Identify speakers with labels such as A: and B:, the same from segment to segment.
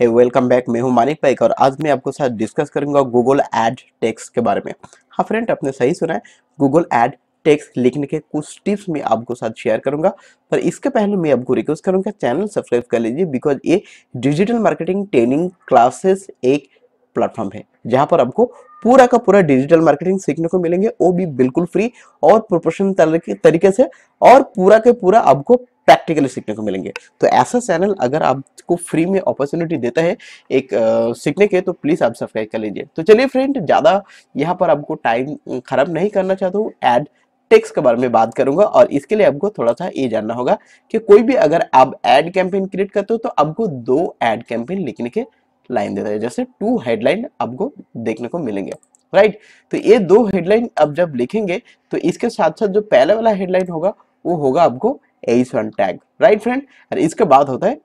A: है welcome back मैं हूं मानिक पाइक और आज मैं आपको साथ डिस्कस करूंगा गूगल एड टेक्स के बारे में हाँ फ्रेंड आपने सही सुना है गूगल एड टेक्स लिखने के कुछ टिप्स मैं आपको साथ शेयर करूंगा पर इसके पहले मैं आपको रिक्वेस्ट करूंगा चैनल सब्सक्राइब कर लीजिए बिकॉज ये डिजिटल मार्केटिंग ट्रेनिंग क्लासेस एक प्लेटफॉर्म है जहाँ पर आपको पूरा का पूरा डिजिटल मार्केटिंग सीखने को मिलेंगे वो भी बिल्कुल फ्री और प्रोफेशनल तरीके से और पूरा के पूरा आपको प्रैक्टिकली सीखने को मिलेंगे तो ऐसा चैनल अगर आपको फ्री में अपॉर्चुनिटी देता है एक आ, सीखने के तो प्लीज़ आप सब्सक्राइब कर लीजिए तो चलिए फ्रेंड ज़्यादा यहाँ पर आपको टाइम ख़राब नहीं करना चाहता हूँ एड टेक्स के बारे में बात करूंगा और इसके लिए आपको थोड़ा सा ये जानना होगा कि कोई भी अगर आप एड कैंपेन क्रिएट करते हो तो आपको दो एड कैंपेन लिखने के लाइन देता है जैसे टू हेडलाइन आपको देखने को मिलेंगे राइट तो ये दो हेडलाइन आप जब लिखेंगे तो इसके साथ साथ जो पहले वाला हेडलाइन होगा वो होगा आपको S one tag right friend अरे इसके बाद होता है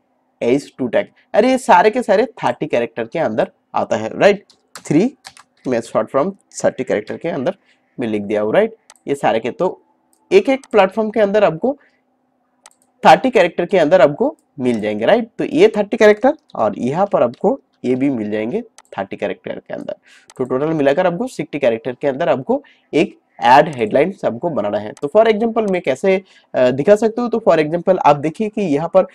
A: एस टू टैग अरे ये सारे के सारे थर्टी कैरेक्टर के अंदर आता है राइट थ्री मैं शॉर्ट फ्रॉम थर्टी कैरेक्टर के अंदर मैं लिख दिया हूँ राइट ये सारे के तो एक एक प्लेटफॉर्म के अंदर आपको थर्टी कैरेक्टर के अंदर आपको मिल जाएंगे राइट तो ये थर्टी कैरेक्टर और यहाँ पर आपको ये भी मिल जाएंगे थर्टी कैरेक्टर के अंदर तो टोटल मिलाकर आपको सिक्सटी कैरेक्टर के अंदर आपको एक एड हेडलाइन सबको बनाना है तो फॉर एग्जाम्पल मैं कैसे दिखा सकता हूँ तो फॉर एग्जाम्पल आप देखिए कि यहाँ पर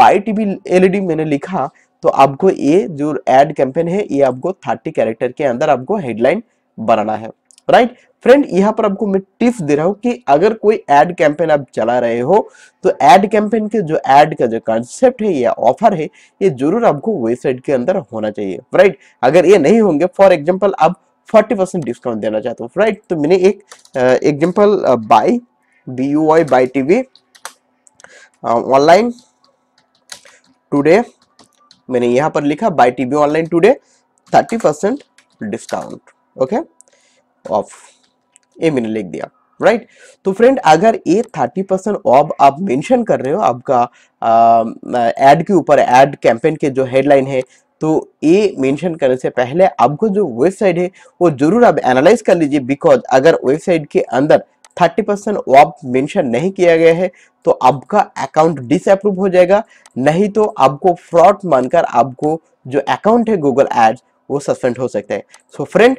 A: बाई टीवी एलईडी मैंने लिखा तो आपको ये जो एड कैंपेन है ये आपको थर्टी कैरेक्टर के अंदर आपको हेडलाइन बनाना है राइट फ्रेंड यहाँ पर आपको मैं टिप्स दे रहा हूँ कि अगर कोई एड कैंपेन आप चला रहे हो तो एड कैंपेन के जो एड का जो कॉन्सेप्ट है या ऑफर है ये जरूर आपको वेबसाइट के अंदर होना चाहिए राइट अगर ये नहीं होंगे फॉर एग्जाम्पल आप फोर्टी परसेंट डिस्काउंट देना चाहता हूँ राइट तो मैंने एक example buy B U I buy T V online today मैंने यहाँ पर लिखा buy T V online today thirty percent discount okay off ये मैंने लिख दिया राइट right? तो फ्रेंड अगर ये थर्टी परसेंट ऑफ आप मेंशन कर रहे हो आपका एड के ऊपर एड कैंपेन के जो हेडलाइन है तो ये मेंशन करने से पहले आपको जो वेबसाइट है वो जरूर आप एनालाइज कर लीजिए बिकॉज अगर वेबसाइट के अंदर 30 परसेंट वॉप मेंशन नहीं किया गया है तो आपका अकाउंट डिसअप्रूव हो जाएगा नहीं तो आपको फ्रॉड मानकर आपको जो अकाउंट है गूगल एड्स वो सस्पेंड हो सकते हैं सो फ्रेंड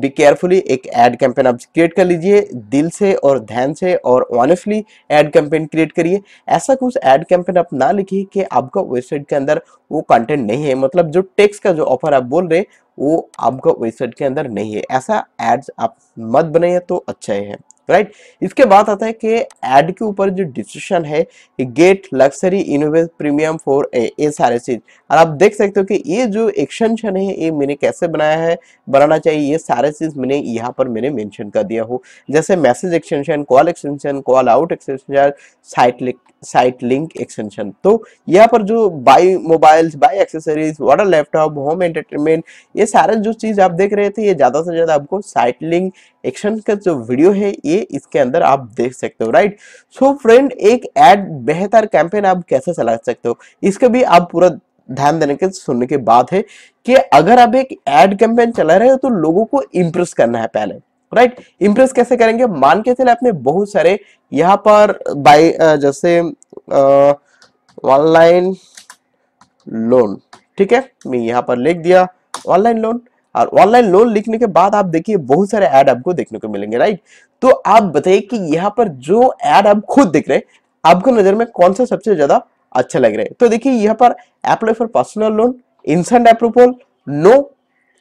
A: बी केयरफुली एक एड कैंपेन आप क्रिएट कर लीजिए दिल से और ध्यान से और ऑनेस्टली एड कैंपेन क्रिएट करिए ऐसा कुछ एड कैंपेन आप ना लिखिए कि आपका वेबसाइट के अंदर वो कंटेंट नहीं है मतलब जो टेक्स का जो ऑफर आप बोल रहे वो आपका वेबसाइट के अंदर नहीं है ऐसा एड्स आप मत बनाइए तो अच्छा है राइट right? इसके बाद आता है कि एड के ऊपर जो डिसीशन है get luxury innovate premium for ये सारे चीज और आप देख सकते हो कि ये जो एक्सटेंशन है ये मैंने कैसे बनाया है बनाना चाहिए ये सारे चीज मैंने यहाँ पर मैंने मेंशन कर दिया हो जैसे message extension call extension call out extension site site link extension तो यहाँ पर जो buy mobiles buy accessories water laptop home entertainment ये सारे जो चीज़ आप देख रहे थे ये ज़्यादा से ज़्यादा आपको साइट लिंक एक्शन का जो वीडियो है ये इसके अंदर आप देख सकते हो राइट सो फ्रेंड एक एड बेहतर कैंपेन आप कैसे चला सकते हो इसके भी आप पूरा ध्यान देने के सुनने के बाद है कि अगर आप एक एड कैंपेन चला रहे हो तो लोगों को इम्प्रेस करना है पहले राइट right? इम्प्रेस कैसे करेंगे मान के चले आपने बहुत सारे यहाँ पर बाई जैसे ऑनलाइन लोन ठीक है मैं यहाँ पर लिख दिया ऑनलाइन लोन और ऑनलाइन लोन लिखने के बाद आप देखिए बहुत सारे ऐड आपको देखने को मिलेंगे राइट तो आप बताइए कि यहाँ पर जो ऐड आप खुद देख रहे हैं आपको नजर में कौन सा सबसे ज्यादा अच्छा लग रहा है तो देखिए यहाँ पर apply for personal loan instant approval no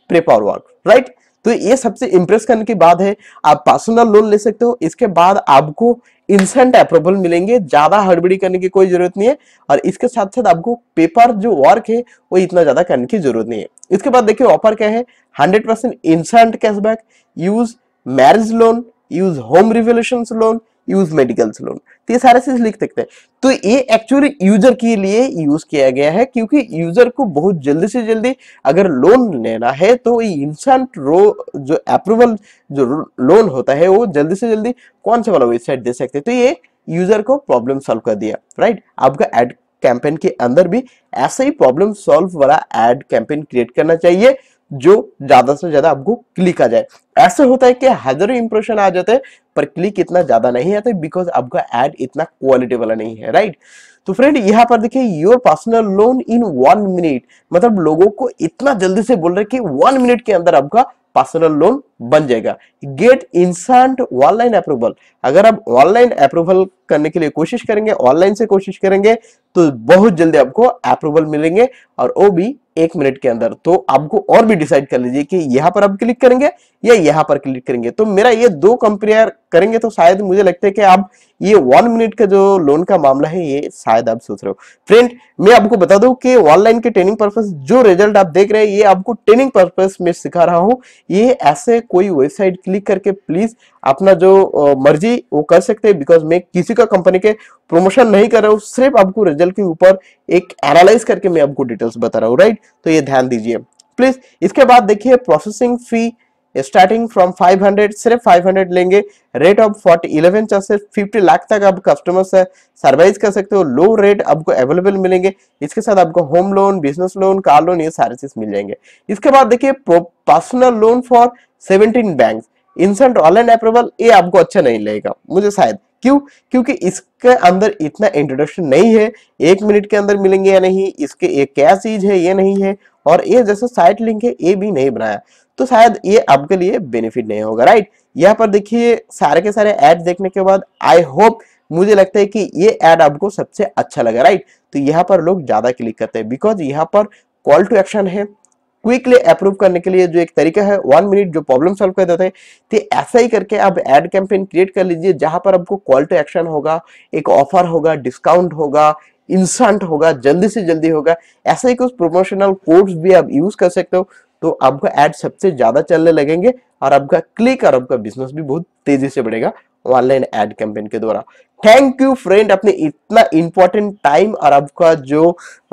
A: paper work right तो ये सबसे इंप्रेस करने की बात है आप पर्सनल लोन ले सकते हो इसके बाद आपको इंस्टेंट अप्रूवल मिलेंगे ज्यादा हड़बड़ी करने की कोई जरूरत नहीं है और इसके साथ साथ आपको पेपर जो वर्क है वो इतना ज्यादा करने की जरूरत नहीं है इसके बाद देखिए ऑफर क्या है hundred percent instant cashback use marriage loan use home revolution loan use medical salon तो ये सारे चीज लिख सकते हैं तो ये एक्चुअली यूजर के लिए यूज किया गया है क्योंकि यूजर को बहुत जल्दी से जल्दी अगर लोन लेना है तो इंसेंट इंस्टेंट रो जो अप्रूवल जो लोन होता है वो जल्दी से जल्दी कौन से वाला वेबसाइट दे सकते हैं तो ये यूजर को प्रॉब्लम सॉल्व कर दिया राइट आपका एड कैंपेन के अंदर भी ऐसा ही प्रॉब्लम सॉल्व वाला एड कैंपेन क्रिएट करना चाहिए जो ज्यादा से ज्यादा आपको क्लिक आ जाए ऐसे होता है कि हजारों इंप्रेशन आ जाते हैं पर क्लिक इतना ज्यादा नहीं आता तो बिकॉज आपका एड इतना क्वालिटी वाला नहीं है राइट तो फ्रेंड यहाँ पर देखिए your personal loan in one minute मतलब लोगों को इतना जल्दी से बोल रहे कि वन मिनट के अंदर आपका पर्सनल लोन बन जाएगा गेट इंस्टेंट ऑनलाइन अप्रूवल अगर आप ऑनलाइन अप्रूवल करने के लिए कोशिश करेंगे ऑनलाइन से कोशिश करेंगे तो बहुत जल्दी आपको अप्रूवल मिलेंगे और वो भी एक मिनट के अंदर तो आपको और भी डिसाइड कर लीजिए कि यहाँ पर आप क्लिक करेंगे या यहाँ पर क्लिक करेंगे तो मेरा ये दो कंपेयर करेंगे तो शायद मुझे लगता है कि आप ये वन मिनट का जो लोन का मामला है ये शायद आप सोच रहे हो फ्रेंड मैं आपको बता दूं कि ऑनलाइन के ट्रेनिंग पर्पस जो रिजल्ट आप देख रहे हैं ये आपको ट्रेनिंग पर्पस में सिखा रहा हूँ ये ऐसे कोई वेबसाइट क्लिक करके प्लीज अपना जो मर्जी वो कर सकते हैं बिकॉज मैं किसी का कंपनी के प्रमोशन नहीं कर रहा हूँ सिर्फ आपको रिजल्ट के ऊपर एक एनालाइज करके मैं आपको डिटेल्स बता रहा हूँ राइट तो ये ध्यान दीजिए प्लीज इसके बाद देखिए प्रोसेसिंग फी स्टार्टिंग फ्रॉम 500 सिर्फ 500 लेंगे रेट ऑफ फोर्टी इलेवन से 50 लाख तक आप कस्टमर से सर्वाइज कर सकते हो लो रेट आपको अवेलेबल मिलेंगे इसके साथ आपको home loan business loan car loan ये सारे चीज मिल जाएंगे इसके बाद देखिए personal loan for 17 bank instant online approval ये आपको अच्छा नहीं लगेगा मुझे शायद क्यों क्योंकि इसके अंदर इतना इंट्रोडक्शन नहीं है एक मिनट के अंदर मिलेंगे या नहीं इसके एक क्या चीज है ये नहीं है और ये जैसे साइट लिंक है ये भी नहीं बनाया तो शायद ये आपके लिए बेनिफिट नहीं होगा राइट यहाँ पर देखिए सारे के सारे ऐड देखने के बाद आई होप मुझे लगता है कि ये ऐड आपको सबसे अच्छा लगा राइट तो यहाँ पर लोग ज्यादा क्लिक करते हैं बिकॉज यहाँ पर कॉल टू एक्शन है क्विकली अप्रूव करने के लिए जो एक तरीका है वन मिनट जो प्रॉब्लम सॉल्व कर देते हैं तो ऐसा ही करके आप एड कैंपेन क्रिएट कर लीजिए जहां पर आपको कॉल टू एक्शन होगा एक ऑफर होगा डिस्काउंट होगा इंस्टेंट होगा जल्दी से जल्दी होगा ऐसा ही कुछ प्रोमोशनल कोड्स भी आप यूज कर सकते हो तो आपका एड सबसे ज्यादा चलने लगेंगे और आपका क्लिक और आपका बिजनेस भी बहुत तेजी से बढ़ेगा ऑनलाइन एड कैंपेन के द्वारा थैंक यू फ्रेंड अपने इतना इम्पोर्टेंट टाइम और आपका जो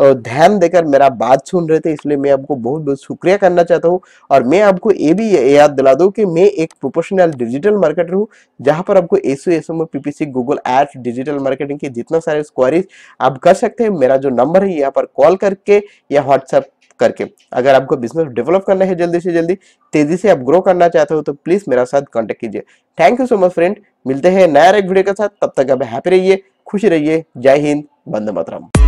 A: ध्यान देकर मेरा बात सुन रहे थे इसलिए मैं आपको बहुत बहुत शुक्रिया करना चाहता हूँ और मैं आपको ये भी याद दिला दूँ कि मैं एक प्रोफेशनल डिजिटल मार्केटर हूँ जहाँ पर आपको SEO SEO PPC Google ads digital marketing के जितना सारे क्वारीज आप कर सकते हैं मेरा जो नंबर है यहाँ पर कॉल करके या व्हाट्सएप करके अगर आपको बिजनेस डेवलप करना है जल्दी से जल्दी तेजी से आप ग्रो करना चाहते हो तो प्लीज मेरा साथ कॉन्टेक्ट कीजिए thank you so much friend मिलते हैं नया एक वीडियो के साथ तब तक आप हैप्पी रहिए खुश रहिए जय हिंद बंदे मतरम